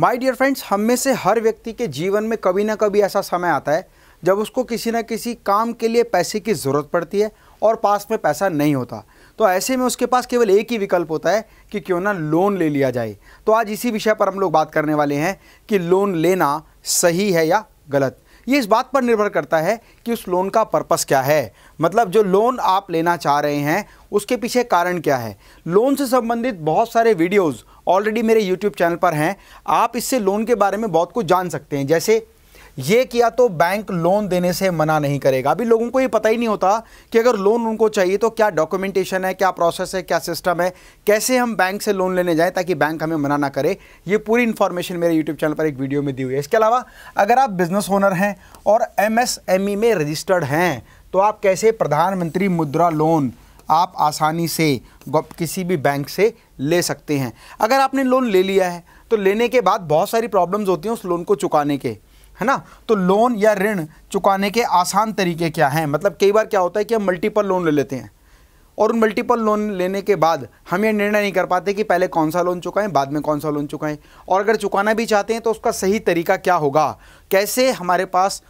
my dear friends हम में से हर व्यक्ति के जीवन में कभी ना कभी ऐसा समय आता है जब उसको किसी ना किसी काम के लिए पैसे की ज़रूरत पड़ती है और पास में पैसा नहीं होता तो ऐसे में उसके पास केवल एक ही विकल्प होता है कि क्यों ना लोन ले लिया जाए तो आज इसी विषय पर हम लोग बात करने वाले हैं कि लोन लेना सही है या गलत ये इस बात पर निर्भर करता है कि उस लोन का पर्पस क्या है मतलब जो लोन आप लेना चाह रहे हैं उसके पीछे कारण क्या है लोन से संबंधित बहुत सारे वीडियोज़ ऑलरेडी मेरे यूट्यूब चैनल पर हैं आप इससे लोन के बारे में बहुत कुछ जान सकते हैं जैसे ये किया तो बैंक लोन देने से मना नहीं करेगा अभी लोगों को ये पता ही नहीं होता कि अगर लोन उनको चाहिए तो क्या डॉक्यूमेंटेशन है क्या प्रोसेस है क्या सिस्टम है कैसे हम बैंक से लोन लेने जाएं ताकि बैंक हमें मना ना करे ये पूरी इन्फॉर्मेशन मेरे यूट्यूब चैनल पर एक वीडियो में दी हुई है इसके अलावा अगर आप बिजनेस ओनर हैं और एम e में रजिस्टर्ड हैं तो आप कैसे प्रधानमंत्री मुद्रा लोन आप आसानी से किसी भी बैंक से ले सकते हैं अगर आपने लोन ले लिया है तो लेने के बाद बहुत सारी प्रॉब्लम्स होती हैं उस लोन को चुकाने के है ना तो लोन या ऋण चुकाने के आसान तरीके क्या हैं मतलब कई बार क्या होता है कि हम मल्टीपल लोन ले लेते हैं और उन मल्टीपल लोन लेने के बाद हम ये निर्णय नहीं कर पाते कि पहले कौन सा लोन चुकाएं बाद में कौन सा लोन चुकाएं और अगर चुकाना भी चाहते हैं तो उसका सही तरीका क्या होगा कैसे हमारे पास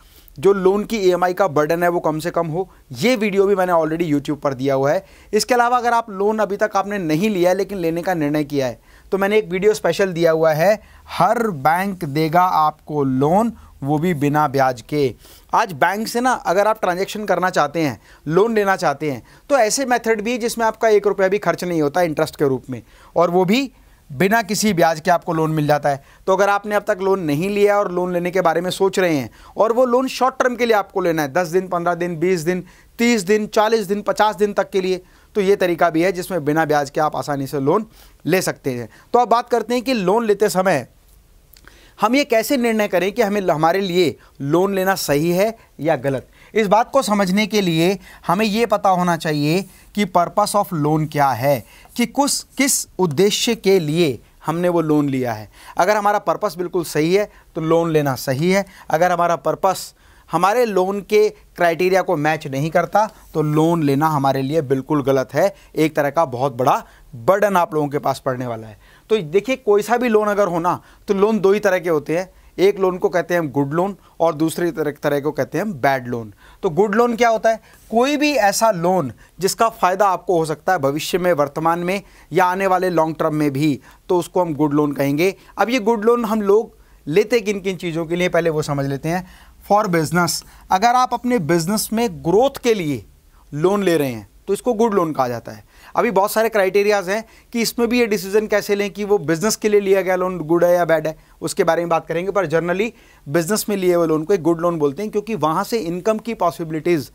जो लोन की ई e का बर्डन है वो कम से कम हो ये वीडियो भी मैंने ऑलरेडी यूट्यूब पर दिया हुआ है इसके अलावा अगर आप लोन अभी तक आपने नहीं लिया है लेकिन लेने का निर्णय किया है तो मैंने एक वीडियो स्पेशल दिया हुआ है हर बैंक देगा आपको लोन वो भी बिना ब्याज के आज बैंक से ना अगर आप ट्रांजैक्शन करना चाहते हैं लोन लेना चाहते हैं तो ऐसे मेथड भी जिसमें आपका एक रुपया भी खर्च नहीं होता इंटरेस्ट के रूप में और वो भी बिना किसी ब्याज के आपको लोन मिल जाता है तो अगर आपने अब तक लोन नहीं लिया और लोन लेने के बारे में सोच रहे हैं और वो लोन शॉर्ट टर्म के लिए आपको लेना है दस दिन पंद्रह दिन बीस दिन तीस दिन चालीस दिन पचास दिन तक के लिए तो ये तरीका भी है जिसमें बिना ब्याज के आप आसानी से लोन ले सकते हैं तो अब बात करते हैं कि लोन लेते समय हम ये कैसे निर्णय करें कि हमें हमारे लिए लोन लेना सही है या गलत इस बात को समझने के लिए हमें ये पता होना चाहिए कि पर्पस ऑफ लोन क्या है कि कुछ किस उद्देश्य के लिए हमने वो लोन लिया है अगर हमारा पर्पस बिल्कुल सही है तो लोन लेना सही है अगर हमारा पर्पस हमारे लोन के क्राइटेरिया को मैच नहीं करता तो लोन लेना हमारे लिए बिल्कुल गलत है एक तरह का बहुत बड़ा बर्डन आप लोगों के पास पड़ने वाला है तो देखिए कोई सा भी लोन अगर होना तो लोन दो ही तरह के होते हैं एक लोन को कहते हैं हम गुड लोन और दूसरी तरह तरह को कहते हैं हम बैड लोन तो गुड लोन क्या होता है कोई भी ऐसा लोन जिसका फ़ायदा आपको हो सकता है भविष्य में वर्तमान में या आने वाले लॉन्ग टर्म में भी तो उसको हम गुड लोन कहेंगे अब ये गुड लोन हम लोग लेते किन किन चीज़ों के लिए पहले वो समझ लेते हैं फॉर बिजनेस अगर आप अपने बिजनेस में ग्रोथ के लिए लोन ले रहे हैं तो इसको गुड लोन कहा जाता है अभी बहुत सारे क्राइटेरियाज़ हैं कि इसमें भी ये डिसीजन कैसे लें कि वो बिज़नेस के लिए लिया गया लोन गुड है या बैड है उसके बारे में बात करेंगे पर जनरली बिज़नेस में लिए हुए लोन को एक गुड लोन बोलते हैं क्योंकि वहाँ से इनकम की पॉसिबिलिटीज़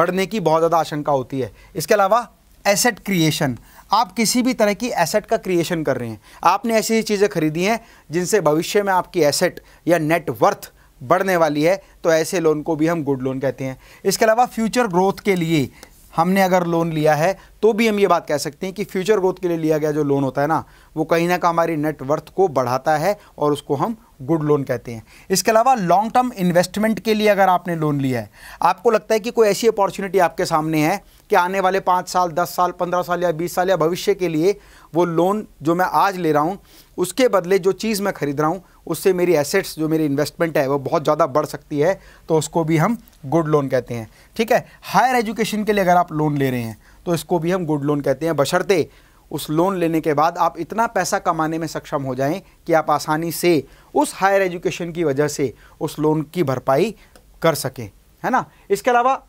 बढ़ने की बहुत ज़्यादा आशंका होती है इसके अलावा एसेट क्रिएशन आप किसी भी तरह की एसेट का क्रिएशन कर रहे हैं आपने ऐसी चीज़ें खरीदी हैं जिनसे भविष्य में आपकी एसेट या नेटवर्थ बढ़ने वाली है तो ऐसे लोन को भी हम गुड लोन कहते हैं इसके अलावा फ्यूचर ग्रोथ के लिए हमने अगर लोन लिया है तो भी हम ये बात कह सकते हैं कि फ्यूचर ग्रोथ के लिए लिया गया जो लोन होता है ना वो कहीं ना कहीं हमारी नेटवर्थ को बढ़ाता है और उसको हम गुड लोन कहते हैं इसके अलावा लॉन्ग टर्म इन्वेस्टमेंट के लिए अगर आपने लोन लिया है आपको लगता है कि कोई ऐसी अपॉर्चुनिटी आपके सामने है कि आने वाले पाँच साल दस साल पंद्रह साल या बीस साल या भविष्य के लिए वो लोन जो मैं आज ले रहा हूँ उसके बदले जो चीज़ मैं खरीद रहा हूँ उससे मेरी एसेट्स जो मेरी इन्वेस्टमेंट है वो बहुत ज़्यादा बढ़ सकती है तो उसको भी हम गुड लोन कहते हैं ठीक है हायर एजुकेशन के लिए अगर आप लोन ले रहे हैं तो इसको भी हम गुड लोन कहते हैं बशर्ते उस लोन लेने के बाद आप इतना पैसा कमाने में सक्षम हो जाएं कि आप आसानी से उस हायर एजुकेशन की वजह से उस लोन की भरपाई कर सकें है ना इसके अलावा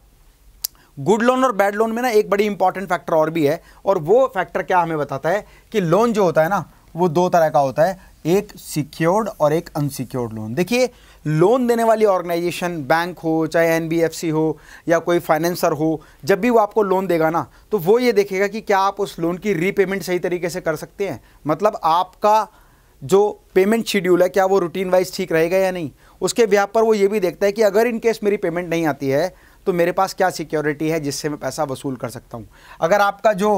गुड लोन और बैड लोन में ना एक बड़ी इंपॉर्टेंट फैक्टर और भी है और वो फैक्टर क्या हमें बताता है कि लोन जो होता है ना वो दो तरह का होता है एक सिक्योर्ड और एक अनसिक्योर्ड लोन देखिए लोन देने वाली ऑर्गेनाइजेशन बैंक हो चाहे एनबीएफसी हो या कोई फाइनेंसर हो जब भी वो आपको लोन देगा ना तो वो ये देखेगा कि क्या आप उस लोन की रीपेमेंट सही तरीके से कर सकते हैं मतलब आपका जो पेमेंट शेड्यूल है क्या वो रूटीन वाइज ठीक रहेगा या नहीं उसके व्याप पर वो ये भी देखता है कि अगर इनकेस मेरी पेमेंट नहीं आती है तो मेरे पास क्या सिक्योरिटी है जिससे मैं पैसा वसूल कर सकता हूँ अगर आपका जो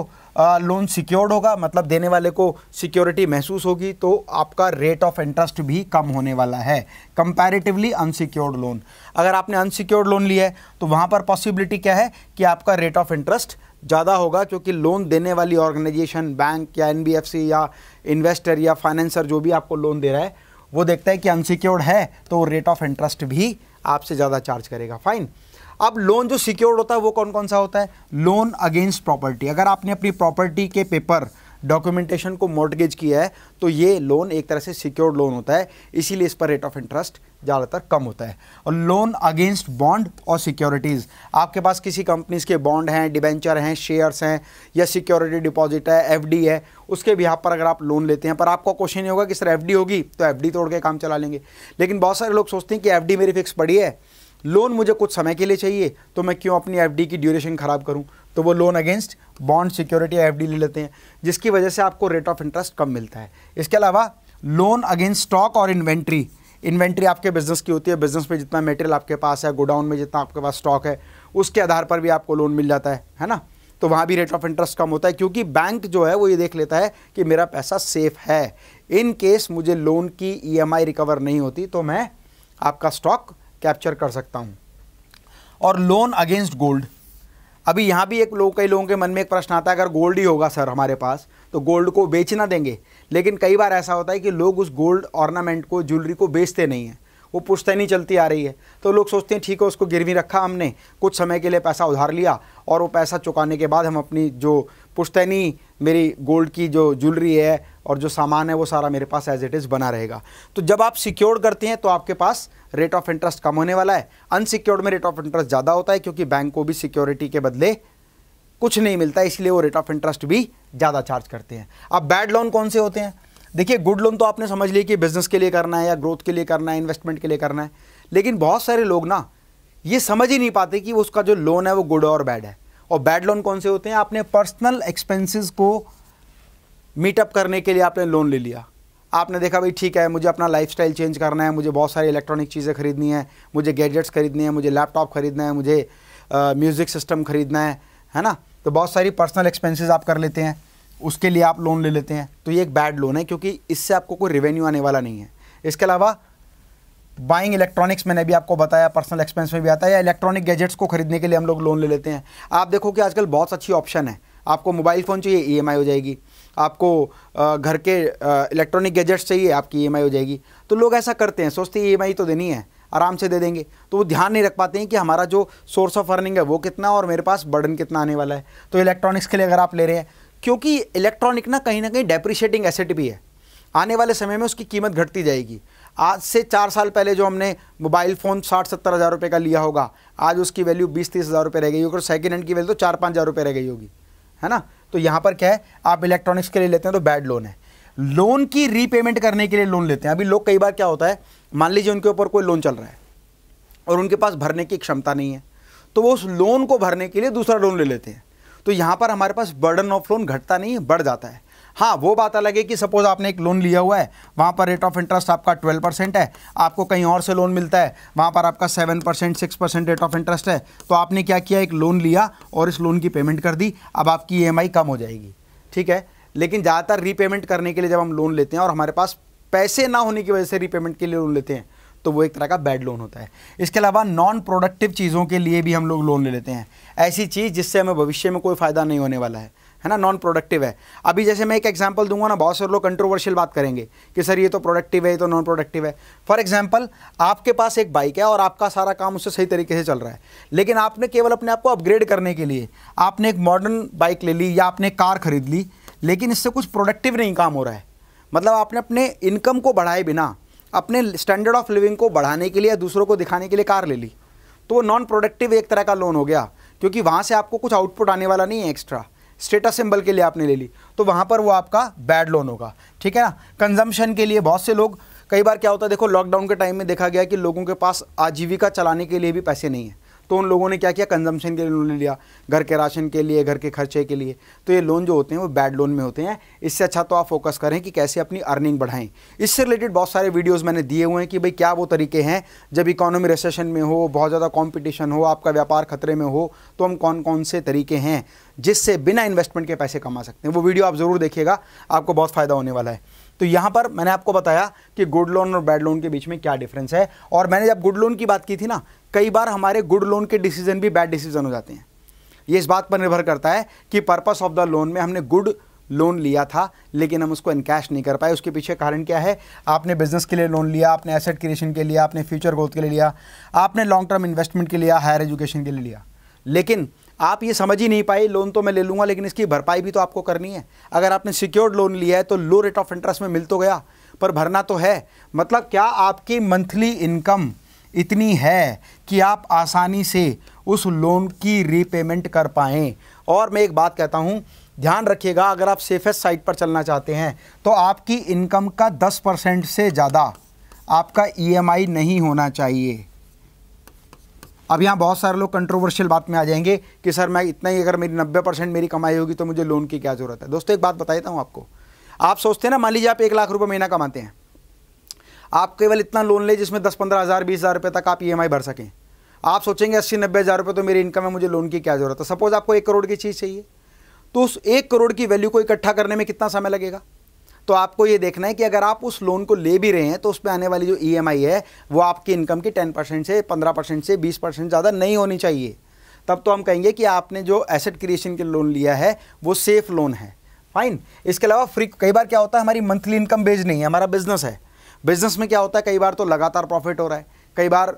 लोन सिक्योर्ड होगा मतलब देने वाले को सिक्योरिटी महसूस होगी तो आपका रेट ऑफ इंटरेस्ट भी कम होने वाला है कंपैरेटिवली अनसिक्योर्ड लोन अगर आपने अनसिक्योर्ड लोन लिया है तो वहाँ पर पॉसिबिलिटी क्या है कि आपका रेट ऑफ इंटरेस्ट ज़्यादा होगा क्योंकि लोन देने वाली ऑर्गेनाइजेशन बैंक या एन या इन्वेस्टर या फाइनेंसर जो भी आपको लोन दे रहा है वो देखता है कि अनसिक्योर्ड है तो रेट ऑफ इंटरेस्ट भी आपसे ज़्यादा चार्ज करेगा फाइन अब लोन जो सिक्योर्ड होता है वो कौन कौन सा होता है लोन अगेंस्ट प्रॉपर्टी अगर आपने अपनी प्रॉपर्टी के पेपर डॉक्यूमेंटेशन को मोर्टगेज किया है तो ये लोन एक तरह से सिक्योर्ड लोन होता है इसीलिए इस पर रेट ऑफ इंटरेस्ट ज़्यादातर कम होता है और लोन अगेंस्ट बॉन्ड और सिक्योरिटीज़ आपके पास किसी कंपनीज के बॉन्ड हैं डिबेंचर हैं शेयर्स हैं या सिक्योरिटी डिपॉजिट है एफ है उसके भी यहाँ पर अगर आप लोन लेते हैं पर आपका क्वेश्चन ये होगा कि सर एफ होगी तो एफ तोड़ के काम चला लेंगे लेकिन बहुत सारे लोग सोचते हैं कि एफ मेरी फिक्स पड़ी है लोन मुझे कुछ समय के लिए चाहिए तो मैं क्यों अपनी एफ की ड्यूरेशन ख़राब करूँ तो वो loan against bond security F ले लेते हैं जिसकी वजह से आपको रेट ऑफ इंटरेस्ट कम मिलता है इसके अलावा लोन अगेंस्ट स्टॉक और इन्वेंट्री इन्वेंट्री आपके बिजनेस की होती है बिजनेस में जितना मटेरियल आपके पास है गोडाउन में जितना आपके पास स्टॉक है उसके आधार पर भी आपको लोन मिल जाता है है ना तो वहाँ भी रेट ऑफ इंटरेस्ट कम होता है क्योंकि बैंक जो है वो ये देख लेता है कि मेरा पैसा सेफ है इन केस मुझे लोन की ईएमआई e रिकवर नहीं होती तो मैं आपका स्टॉक कैप्चर कर सकता हूँ और लोन अगेंस्ट गोल्ड अभी यहाँ भी एक लोग कई लोगों के मन में एक प्रश्न आता है अगर गोल्ड ही होगा सर हमारे पास तो गोल्ड को बेचना देंगे लेकिन कई बार ऐसा होता है कि लोग उस गोल्ड ऑर्नामेंट को ज्वेलरी को बेचते नहीं हैं वो पुश्तैनी चलती आ रही है तो लोग सोचते हैं ठीक है उसको गिरवी रखा हमने कुछ समय के लिए पैसा उधार लिया और वो पैसा चुकाने के बाद हम अपनी जो पुश्तैनी मेरी गोल्ड की जो ज्वेलरी है और जो सामान है वो सारा मेरे पास एज इट इज़ बना रहेगा तो जब आप सिक्योर्ड करते हैं तो आपके पास रेट ऑफ इंटरेस्ट कम होने वाला है अनसिक्योर्ड में रेट ऑफ इंटरेस्ट ज़्यादा होता है क्योंकि बैंक को भी सिक्योरिटी के बदले कुछ नहीं मिलता इसलिए वो रेट ऑफ इंटरेस्ट भी ज़्यादा चार्ज करते हैं अब बैड लोन कौन से होते हैं देखिए गुड लोन तो आपने समझ लिया कि बिज़नेस के लिए करना है या ग्रोथ के लिए करना है इन्वेस्टमेंट के लिए करना है लेकिन बहुत सारे लोग ना ये समझ ही नहीं पाते कि उसका जो लोन है वो गुड और बैड है और बैड लोन कौन से होते हैं आपने पर्सनल एक्सपेंसेस को मीटअप करने के लिए आपने लोन ले लिया आपने देखा भाई ठीक है मुझे अपना लाइफ चेंज करना है मुझे बहुत सारी इलेक्ट्रॉनिक चीज़ें खरीदनी है मुझे गैजेट्स खरीदने हैं मुझे लैपटॉप खरीदना है मुझे म्यूज़िक सिस्टम खरीदना है है ना तो बहुत सारी पर्सनल एक्सपेंसेस आप कर लेते हैं उसके लिए आप लोन ले लेते हैं तो ये एक बैड लोन है क्योंकि इससे आपको कोई रेवेन्यू आने वाला नहीं है इसके अलावा बाइंग इलेक्ट्रॉनिक्स मैंने भी आपको बताया पर्सनल एक्सपेंस में भी आता है या इलेक्ट्रॉनिक गैजेट्स को खरीदने के लिए हम लोग लोन ले लेते हैं आप देखो कि आजकल बहुत अच्छी ऑप्शन है आपको मोबाइल फ़ोन चाहिए ई e हो जाएगी आपको घर के इलेक्ट्रॉनिक गैजेट्स चाहिए आपकी ई e हो जाएगी तो लोग ऐसा करते हैं सोचते हैं ई e तो देनी है आराम से दे देंगे तो वो ध्यान नहीं रख पाते हैं कि हमारा जो सोर्स ऑफ अर्निंग है वो कितना और मेरे पास बर्डन कितना आने वाला है तो इलेक्ट्रॉनिक्स के लिए अगर आप ले रहे हैं क्योंकि इलेक्ट्रॉनिक ना कहीं ना कहीं डेप्रिशिएटिंग एसेट भी है आने वाले समय में उसकी कीमत घटती जाएगी आज से चार साल पहले जो हमने मोबाइल फ़ोन साठ सत्तर हज़ार रुपये का लिया होगा आज उसकी वैल्यू बीस तीस हज़ार रुपये रह गई होगी और सेकेंड हैंड की वैल्यू तो चार पाँच हज़ार रुपये रह गई होगी है ना तो यहाँ पर क्या है आप इलेक्ट्रॉनिक्स के लिए लेते हैं तो बैड लोन है लोन की रीपेमेंट करने के लिए लोन लेते हैं अभी लोग कई बार क्या होता है मान लीजिए उनके ऊपर कोई लोन चल रहा है और उनके पास भरने की क्षमता नहीं है तो वो उस लोन को भरने के लिए दूसरा लोन ले लेते हैं तो यहाँ पर हमारे पास बर्डन ऑफ लोन घटता नहीं है बढ़ जाता है हाँ वो बात अलग है कि सपोज आपने एक लोन लिया हुआ है वहाँ पर रेट ऑफ इंटरेस्ट आपका ट्वेल्व परसेंट है आपको कहीं और से लोन मिलता है वहाँ पर आपका seven percent six percent rate of interest है तो आपने क्या किया एक लोन लिया और इस लोन की पेमेंट कर दी अब आपकी ई e कम हो जाएगी ठीक है लेकिन ज़्यादातर रीपेमेंट करने के लिए जब हम लोन लेते हैं और हमारे पास पैसे ना होने की वजह से रीपेमेंट के लिए लोन लेते हैं तो वो एक तरह का बैड लोन होता है इसके अलावा नॉन प्रोडक्टिव चीज़ों के लिए भी हम लोग लोन ले लेते हैं ऐसी चीज़ जिससे हमें भविष्य में कोई फ़ायदा नहीं होने वाला है है ना नॉन प्रोडक्टिव है अभी जैसे मैं एक एग्जांपल दूंगा ना बहुत सारे लोग कंट्रोवर्शियल बात करेंगे कि सर ये तो प्रोडक्टिव है ये तो नॉन प्रोडक्टिव है फॉर एग्जांपल आपके पास एक बाइक है और आपका सारा काम उससे सही तरीके से चल रहा है लेकिन आपने केवल अपने आप को अपग्रेड करने के लिए आपने एक मॉडर्न बाइक ले ली या आपने कार खरीद ली लेकिन इससे कुछ प्रोडक्टिव नहीं काम हो रहा है मतलब आपने अपने इनकम को बढ़ाए बिना अपने स्टैंडर्ड ऑफ लिविंग को बढ़ाने के लिए या दूसरों को दिखाने के लिए कार ले ली तो वो नॉन प्रोडक्टिव एक तरह का लोन हो गया क्योंकि वहाँ से आपको कुछ आउटपुट आने वाला नहीं है एक्स्ट्रा स्टेटस सिंबल के लिए आपने ले ली तो वहाँ पर वो आपका बैड लोन होगा ठीक है ना कंजम्पशन के लिए बहुत से लोग कई बार क्या होता है देखो लॉकडाउन के टाइम में देखा गया कि लोगों के पास आजीविका चलाने के लिए भी पैसे नहीं है तो उन लोगों ने क्या किया कंजम्पशन के लिए लोन लिया घर के राशन के लिए घर के खर्चे के लिए तो ये लोन जो होते हैं वो बैड लोन में होते हैं इससे अच्छा तो आप फोकस करें कि कैसे अपनी अर्निंग बढ़ाएं इससे रिलेटेड बहुत सारे वीडियोज़ मैंने दिए हुए हैं कि भाई क्या वो तरीके हैं जब इकोनॉमी रिसेशन में हो बहुत ज़्यादा कॉम्पिटिशन हो आपका व्यापार खतरे में हो तो हम कौन कौन से तरीके हैं जिससे बिना इन्वेस्टमेंट के पैसे कमा सकते हैं वो वीडियो आप ज़रूर देखिएगा आपको बहुत फ़ायदा होने वाला है तो यहाँ पर मैंने आपको बताया कि गुड लोन और बैड लोन के बीच में क्या डिफरेंस है और मैंने जब गुड लोन की बात की थी ना कई बार हमारे गुड लोन के डिसीजन भी बैड डिसीजन हो जाते हैं ये इस बात पर निर्भर करता है कि पर्पस ऑफ द लोन में हमने गुड लोन लिया था लेकिन हम उसको इनकैश नहीं कर पाए उसके पीछे कारण क्या है आपने बिजनेस के लिए लोन लिया आपने एसेट क्रिएशन के लिए आपने फ्यूचर ग्रोथ के लिए लिया आपने लॉन्ग टर्म इन्वेस्टमेंट के लिए हायर एजुकेशन के लिए लिया लेकिन आप ये समझ ही नहीं पाए लोन तो मैं ले लूँगा लेकिन इसकी भरपाई भी तो आपको करनी है अगर आपने सिक्योर्ड लोन लिया है तो लो रेट ऑफ इंटरेस्ट में मिल तो गया पर भरना तो है मतलब क्या आपकी मंथली इनकम इतनी है कि आप आसानी से उस लोन की रीपेमेंट कर पाएँ और मैं एक बात कहता हूँ ध्यान रखिएगा अगर आप सेफेस्ट साइट पर चलना चाहते हैं तो आपकी इनकम का 10 परसेंट से ज़्यादा आपका ईएमआई e नहीं होना चाहिए अब यहाँ बहुत सारे लोग कंट्रोवर्शियल बात में आ जाएंगे कि सर मैं इतना ही अगर मेरी नब्बे परसेंट मेरी कमाई होगी तो मुझे लोन की क्या ज़रूरत है दोस्तों एक बात बता देता हूँ आपको आप सोचते हैं ना मान लीजिए आप एक लाख रुपये महीना कमाते हैं आप केवल इतना लोन ले जिसमें दस पंद्रह हज़ार बीस हज़ार रुपये तक आप ई e भर सकें आप सोचेंगे अस्सी नब्बे हज़ार रुपये तो मेरी इनकम है मुझे लोन की क्या ज़रूरत है सपोज़ आपको एक करोड़ की चीज़ चाहिए तो उस एक करोड़ की वैल्यू को इकट्ठा करने में कितना समय लगेगा तो आपको ये देखना है कि अगर आप उस लोन को ले भी रहे हैं तो उस पर आने वाली जो ई e है वो आपकी इनकम की टेन परसेंट से पंद्रह परसेंट से बीस परसेंट ज़्यादा नहीं होनी चाहिए तब तो हम कहेंगे कि आपने जो एसेट क्रिएशन के लोन लिया है वो सेफ़ लोन है फाइन इसके अलावा फ्री कई बार क्या होता है हमारी मंथली इनकम बेज नहीं है हमारा बिजनेस है बिजनेस में क्या होता है कई बार तो लगातार प्रॉफिट हो रहा है कई बार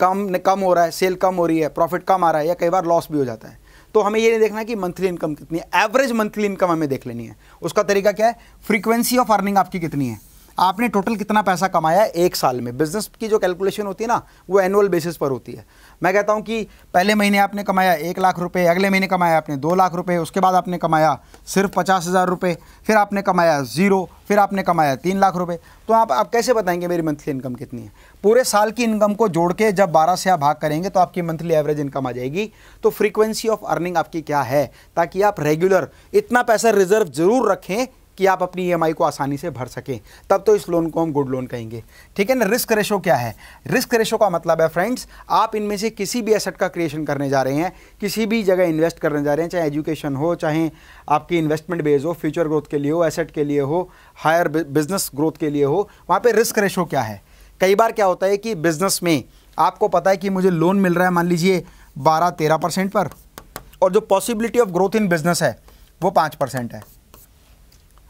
कम कम हो रहा है सेल कम हो रही है प्रॉफिट कम आ रहा है या कई बार लॉस भी हो जाता है तो हमें ये नहीं देखना कि मंथली इनकम कितनी है एवरेज मंथली इनकम हमें देख लेनी है उसका तरीका क्या है फ्रीक्वेंसी ऑफ अर्निंग आपकी कितनी है आपने टोटल कितना पैसा कमाया है एक साल में बिजनेस की जो कैलकुलेशन होती है ना वो एनुअल बेसिस पर होती है मैं कहता हूँ कि पहले महीने आपने कमाया एक लाख रुपए अगले महीने कमाया आपने दो लाख रुपए उसके बाद आपने कमाया सिर्फ पचास हज़ार रुपये फिर आपने कमाया ज़ीरो फिर आपने कमाया तीन लाख रुपए तो आप आप कैसे बताएंगे मेरी मंथली इनकम कितनी है पूरे साल की इनकम को जोड़ के जब बारह से आप भाग करेंगे तो आपकी मंथली एवरेज इनकम आ जाएगी तो फ्रीक्वेंसी ऑफ अर्निंग आपकी क्या है ताकि आप रेगुलर इतना पैसा रिजर्व ज़रूर रखें कि आप अपनी ई e को आसानी से भर सकें तब तो इस लोन को हम गुड लोन कहेंगे ठीक है ना रिस्क रेशो क्या है रिस्क रेशो का मतलब है फ्रेंड्स आप इनमें से किसी भी एसेट का क्रिएशन करने जा रहे हैं किसी भी जगह इन्वेस्ट करने जा रहे हैं चाहे एजुकेशन हो चाहे आपकी इन्वेस्टमेंट बेस हो फ्यूचर ग्रोथ के लिए हो एसेट के लिए हो हायर बिजनेस ग्रोथ के लिए हो वहाँ पर रिस्क रेशो क्या है कई बार क्या होता है कि बिजनेस में आपको पता है कि मुझे लोन मिल रहा है मान लीजिए बारह तेरह परसेंट पर और जो possibility of growth in business है वो पाँच परसेंट है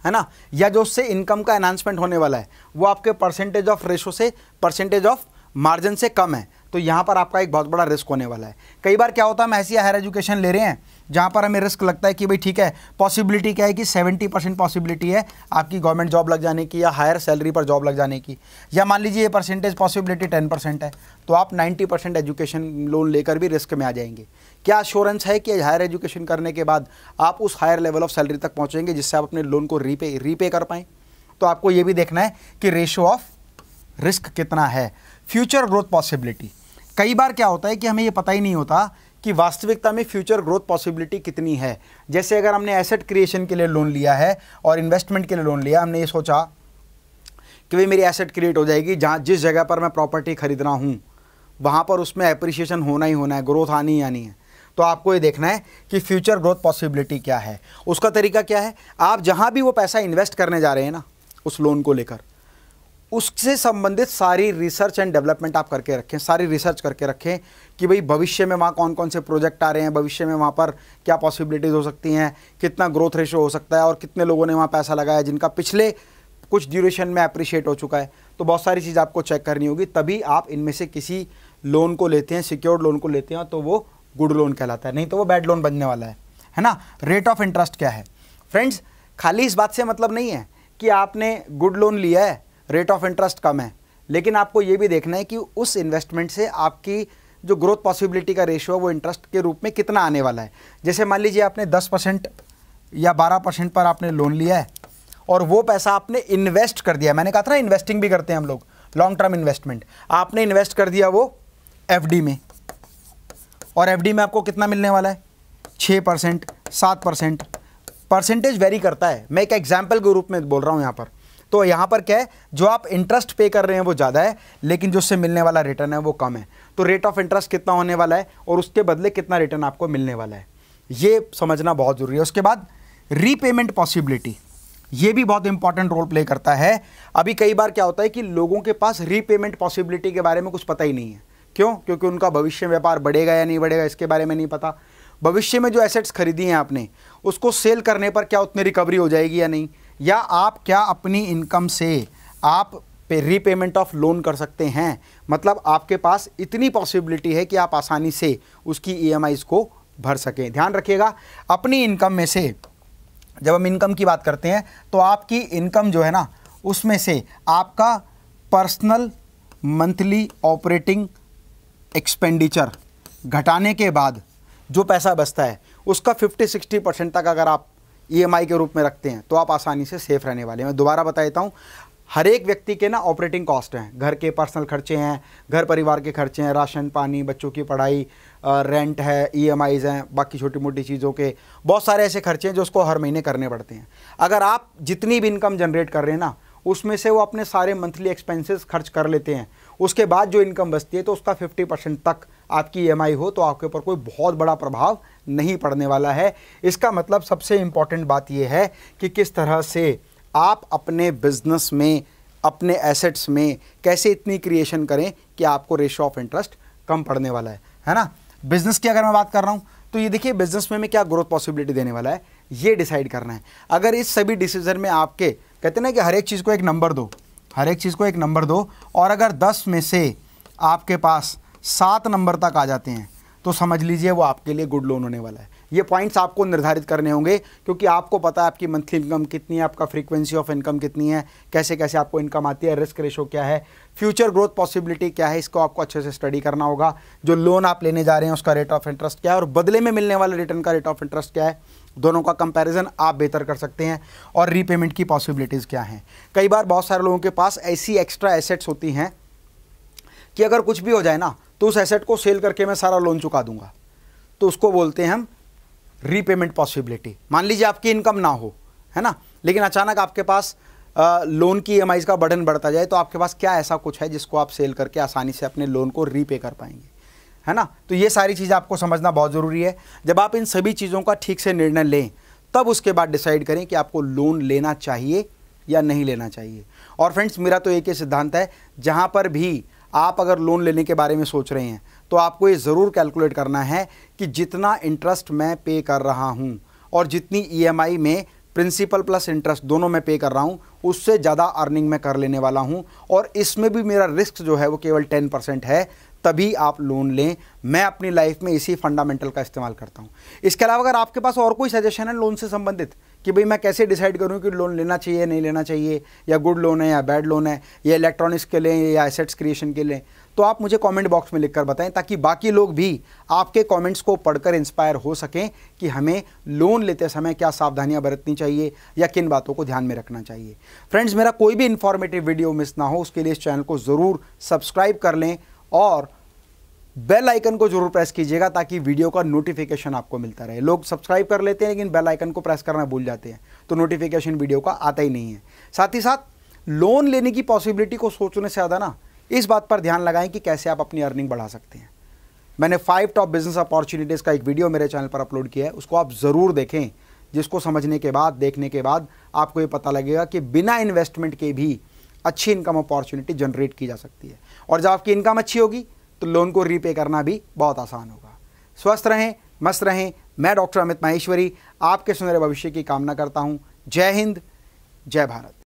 है ना या जो उससे इनकम का एनहांसमेंट होने वाला है वो आपके परसेंटेज ऑफ रेशो से परसेंटेज ऑफ मार्जिन से कम है तो यहाँ पर आपका एक बहुत बड़ा रिस्क होने वाला है कई बार क्या होता है हम ऐसी हायर एजुकेशन ले रहे हैं जहाँ पर हमें रिस्क लगता है कि भाई ठीक है पॉसिबिलिटी क्या है कि 70 परसेंट पॉसिबिलिटी है आपकी गवर्नमेंट जॉब लग जाने की या हायर सैलरी पर जॉब लग जाने की या मान लीजिए ये परसेंटेज पॉसिबिलिटी 10 परसेंट है तो आप 90 परसेंट एजुकेशन लोन लेकर भी रिस्क में आ जाएंगे क्या अश्योरेंस है कि हायर एजुकेशन करने के बाद आप उस हायर लेवल ऑफ सैलरी तक पहुँचेंगे जिससे आप अपने लोन को रीपे रीपे कर पाएँ तो आपको ये भी देखना है कि रेशो ऑफ रिस्क कितना है फ्यूचर ग्रोथ पॉसिबिलिटी कई बार क्या होता है कि हमें ये पता ही नहीं होता कि वास्तविकता में फ्यूचर ग्रोथ पॉसिबिलिटी कितनी है जैसे अगर हमने एसेट क्रिएशन के लिए लोन लिया है और इन्वेस्टमेंट के लिए लोन लिया हमने ये सोचा कि भाई मेरी एसेट क्रिएट हो जाएगी जहाँ जिस जगह पर मैं प्रॉपर्टी खरीद रहा हूँ वहाँ पर उसमें अप्रिसिएशन होना ही होना है ग्रोथ आनी ही आनी है तो आपको ये देखना है कि फ्यूचर ग्रोथ पॉसिबिलिटी क्या है उसका तरीका क्या है आप जहाँ भी वो पैसा इन्वेस्ट करने जा रहे हैं ना उस लोन को लेकर उससे संबंधित सारी रिसर्च एंड डेवलपमेंट आप करके रखें सारी रिसर्च करके रखें कि भाई भविष्य में वहाँ कौन कौन से प्रोजेक्ट आ रहे हैं भविष्य में वहाँ पर क्या पॉसिबिलिटीज़ हो सकती हैं कितना ग्रोथ रेशो हो सकता है और कितने लोगों ने वहाँ पैसा लगाया जिनका पिछले कुछ ड्यूरेशन में अप्रिशिएट हो चुका है तो बहुत सारी चीज़ आपको चेक करनी होगी तभी आप इनमें से किसी लोन को लेते हैं सिक्योर्ड लोन को लेते हैं तो वो गुड लोन कहलाता है नहीं तो वो बैड लोन बनने वाला है है ना रेट ऑफ इंटरेस्ट क्या है फ्रेंड्स खाली इस बात से मतलब नहीं है कि आपने गुड लोन लिया है रेट ऑफ इंटरेस्ट कम है लेकिन आपको ये भी देखना है कि उस इन्वेस्टमेंट से आपकी जो ग्रोथ पॉसिबिलिटी का रेशियो है वो इंटरेस्ट के रूप में कितना आने वाला है जैसे मान लीजिए आपने 10 परसेंट या 12 परसेंट पर आपने लोन लिया है और वो पैसा आपने इन्वेस्ट कर दिया मैंने कहा था ना इन्वेस्टिंग भी करते हैं हम लोग लॉन्ग टर्म इन्वेस्टमेंट आपने इन्वेस्ट कर दिया वो एफ में और एफ में आपको कितना मिलने वाला है छः परसेंट सात परसेंट परसेंटेज वेरी करता है मैं एक एग्जाम्पल के रूप में बोल रहा हूँ यहाँ पर तो यहाँ पर क्या है जो आप इंटरेस्ट पे कर रहे हैं वो ज़्यादा है लेकिन जो उससे मिलने वाला रिटर्न है वो कम है तो रेट ऑफ इंटरेस्ट कितना होने वाला है और उसके बदले कितना रिटर्न आपको मिलने वाला है ये समझना बहुत ज़रूरी है उसके बाद रीपेमेंट पॉसिबिलिटी ये भी बहुत इंपॉर्टेंट रोल प्ले करता है अभी कई बार क्या होता है कि लोगों के पास रीपेमेंट पॉसिबिलिटी के बारे में कुछ पता ही नहीं है क्यों क्योंकि उनका भविष्य व्यापार बढ़ेगा या नहीं बढ़ेगा इसके बारे में नहीं पता भविष्य में जो एसेट्स खरीदी हैं आपने उसको सेल करने पर क्या उतनी रिकवरी हो जाएगी या नहीं या आप क्या अपनी इनकम से आप पे रीपेमेंट ऑफ लोन कर सकते हैं मतलब आपके पास इतनी पॉसिबिलिटी है कि आप आसानी से उसकी ई e को भर सकें ध्यान रखिएगा अपनी इनकम में से जब हम इनकम की बात करते हैं तो आपकी इनकम जो है ना उसमें से आपका पर्सनल मंथली ऑपरेटिंग एक्सपेंडिचर घटाने के बाद जो पैसा बचता है उसका 50-60 परसेंट तक अगर आप ईएमआई e के रूप में रखते हैं तो आप आसानी से सेफ रहने वाले हैं मैं दोबारा बता देता हूँ हर एक व्यक्ति के ना ऑपरेटिंग कॉस्ट हैं घर के पर्सनल खर्चे हैं घर परिवार के खर्चे हैं राशन पानी बच्चों की पढ़ाई रेंट है ई e हैं बाकी छोटी मोटी चीज़ों के बहुत सारे ऐसे खर्चे हैं जो उसको हर महीने करने पड़ते हैं अगर आप जितनी भी इनकम जनरेट कर रहे हैं ना उसमें से वो अपने सारे मंथली एक्सपेंसेस खर्च कर लेते हैं उसके बाद जो इनकम बचती है तो उसका 50 परसेंट तक आपकी ई e हो तो आपके ऊपर कोई बहुत बड़ा प्रभाव नहीं पड़ने वाला है इसका मतलब सबसे इम्पॉर्टेंट बात यह है कि किस तरह से आप अपने बिजनेस में अपने एसेट्स में कैसे इतनी क्रिएशन करें कि आपको रेशो ऑफ इंटरेस्ट कम पड़ने वाला है है ना बिजनेस की अगर मैं बात कर रहा हूँ तो ये देखिए बिजनेस में मैं क्या ग्रोथ पॉसिबिलिटी देने वाला है ये डिसाइड करना है अगर इस सभी डिसीजन में आपके कहते हैं ना कि हर एक चीज़ को एक नंबर दो हर एक चीज़ को एक नंबर दो और अगर दस में से आपके पास सात नंबर तक आ जाते हैं तो समझ लीजिए वो आपके लिए गुड लोन होने वाला है ये पॉइंट्स आपको निर्धारित करने होंगे क्योंकि आपको पता है आपकी मंथली इनकम कितनी है आपका फ्रीक्वेंसी ऑफ इनकम कितनी है कैसे कैसे आपको इनकम आती है रिस्क रेशो क्या है फ्यूचर ग्रोथ पॉसिबिलिटी क्या है इसको आपको अच्छे से स्टडी करना होगा जो लोन आप लेने जा रहे हैं उसका रेट ऑफ इंटरेस्ट क्या है और बदले में मिलने वाले रिटर्न का रेट ऑफ इंटरेस्ट क्या है दोनों का कंपैरिजन आप बेहतर कर सकते हैं और रीपेमेंट की पॉसिबिलिटीज़ क्या हैं कई बार बहुत सारे लोगों के पास ऐसी एक्स्ट्रा एसेट्स होती हैं कि अगर कुछ भी हो जाए ना तो उस एसेट को सेल करके मैं सारा लोन चुका दूंगा तो उसको बोलते हैं हम रीपेमेंट पॉसिबिलिटी मान लीजिए आपकी इनकम ना हो है ना लेकिन अचानक आपके पास लोन की ई का बर्डन बढ़ता जाए तो आपके पास क्या ऐसा कुछ है जिसको आप सेल करके आसानी से अपने लोन को रीपे कर पाएंगे है ना तो ये सारी चीज़ आपको समझना बहुत ज़रूरी है जब आप इन सभी चीज़ों का ठीक से निर्णय लें तब उसके बाद डिसाइड करें कि आपको लोन लेना चाहिए या नहीं लेना चाहिए और फ्रेंड्स मेरा तो एक ही सिद्धांत है जहाँ पर भी आप अगर लोन लेने के बारे में सोच रहे हैं तो आपको ये ज़रूर कैलकुलेट करना है कि जितना इंटरेस्ट मैं पे कर रहा हूँ और जितनी आई e में प्रिंसिपल प्लस इंटरेस्ट दोनों में पे कर रहा हूँ उससे ज़्यादा अर्निंग मैं कर लेने वाला हूँ और इसमें भी मेरा रिस्क जो है वो केवल टेन परसेंट है तभी आप लोन लें मैं अपनी लाइफ में इसी फंडामेंटल का इस्तेमाल करता हूँ इसके अलावा अगर आपके पास और कोई सजेशन है लोन से संबंधित कि भाई मैं कैसे डिसाइड करूँ कि लोन लेना चाहिए नहीं लेना चाहिए या गुड लोन है या बैड लोन है या इलेक्ट्रॉनिक्स के लें या एसेट्स क्रिएशन के लें तो आप मुझे कमेंट बॉक्स में लिखकर बताएं ताकि बाकी लोग भी आपके कमेंट्स को पढ़कर इंस्पायर हो सकें कि हमें लोन लेते समय क्या सावधानियां बरतनी चाहिए या किन बातों को ध्यान में रखना चाहिए फ्रेंड्स मेरा कोई भी इन्फॉर्मेटिव वीडियो मिस ना हो उसके लिए इस चैनल को ज़रूर सब्सक्राइब कर लें और बेल आइकन को जरूर प्रेस कीजिएगा ताकि वीडियो का नोटिफिकेशन आपको मिलता रहे लोग सब्सक्राइब कर लेते हैं लेकिन बेल आइकन को प्रेस करना भूल जाते हैं तो नोटिफिकेशन वीडियो का आता ही नहीं है साथ ही साथ लोन लेने की पॉसिबिलिटी को सोचने से ज़्यादा ना इस बात पर ध्यान लगाएं कि कैसे आप अपनी अर्निंग बढ़ा सकते हैं मैंने फाइव टॉप बिजनेस अपॉर्चुनिटीज़ का एक वीडियो मेरे चैनल पर अपलोड किया है उसको आप ज़रूर देखें जिसको समझने के बाद देखने के बाद आपको ये पता लगेगा कि बिना इन्वेस्टमेंट के भी अच्छी इनकम अपॉर्चुनिटी जनरेट की जा सकती है और जब आपकी इनकम अच्छी होगी तो लोन को रीपे करना भी बहुत आसान होगा स्वस्थ रहें मस्त रहें मैं डॉक्टर अमित माहेश्वरी आपके सुनहरे भविष्य की कामना करता हूँ जय हिंद जय भारत